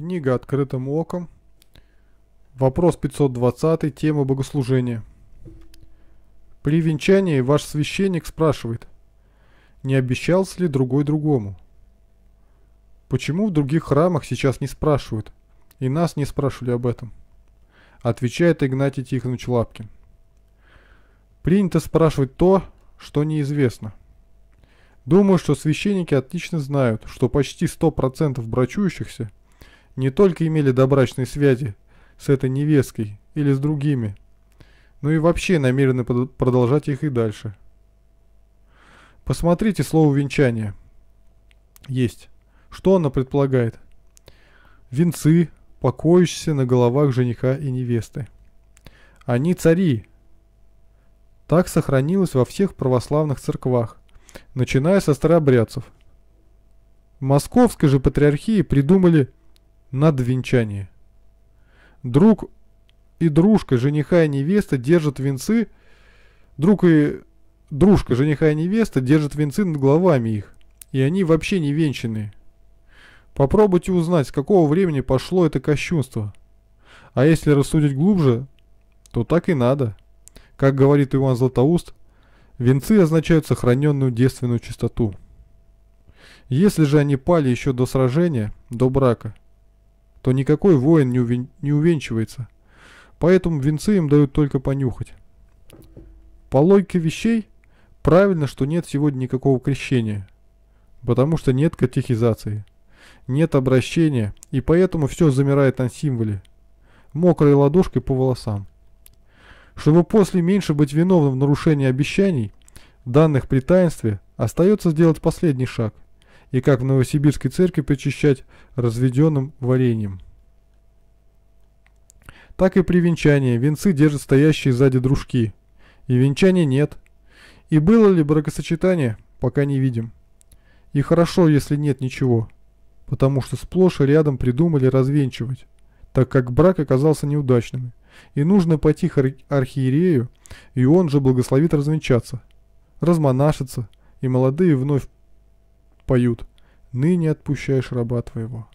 Книга «Открытым оком». Вопрос 520, тема богослужения. При венчании ваш священник спрашивает, не обещался ли другой другому? Почему в других храмах сейчас не спрашивают, и нас не спрашивали об этом? Отвечает Игнатий Тихонович Лапкин. Принято спрашивать то, что неизвестно. Думаю, что священники отлично знают, что почти 100% брачующихся – не только имели добрачные связи с этой невесткой или с другими, но и вообще намерены продолжать их и дальше. Посмотрите слово «венчание». Есть. Что оно предполагает? Венцы, покоящиеся на головах жениха и невесты. Они цари. Так сохранилось во всех православных церквах, начиная со старообрядцев. В московской же патриархии придумали над венчание. Друг и дружка жениха и невесты держат венцы, друг и дружка жениха и невесты держат венцы над головами их, и они вообще не венчаны. Попробуйте узнать, с какого времени пошло это кощунство. А если рассудить глубже, то так и надо. Как говорит Иван Златоуст, венцы означают сохраненную девственную чистоту. Если же они пали еще до сражения, до брака, что никакой воин не, увен... не увенчивается. Поэтому венцы им дают только понюхать. По логике вещей, правильно, что нет сегодня никакого крещения. Потому что нет катехизации. Нет обращения, и поэтому все замирает на символе. Мокрой ладошкой по волосам. Чтобы после меньше быть виновным в нарушении обещаний, данных при таинстве, остается сделать последний шаг – и как в Новосибирской церкви почищать разведенным вареньем. Так и при венчании венцы держат стоящие сзади дружки. И венчания нет. И было ли бракосочетание, пока не видим. И хорошо, если нет ничего, потому что сплошь и рядом придумали развенчивать, так как брак оказался неудачным. И нужно пойти к архиерею, и он же благословит развенчаться, размонашиться, и молодые вновь поют «Ныне отпущаешь раба твоего».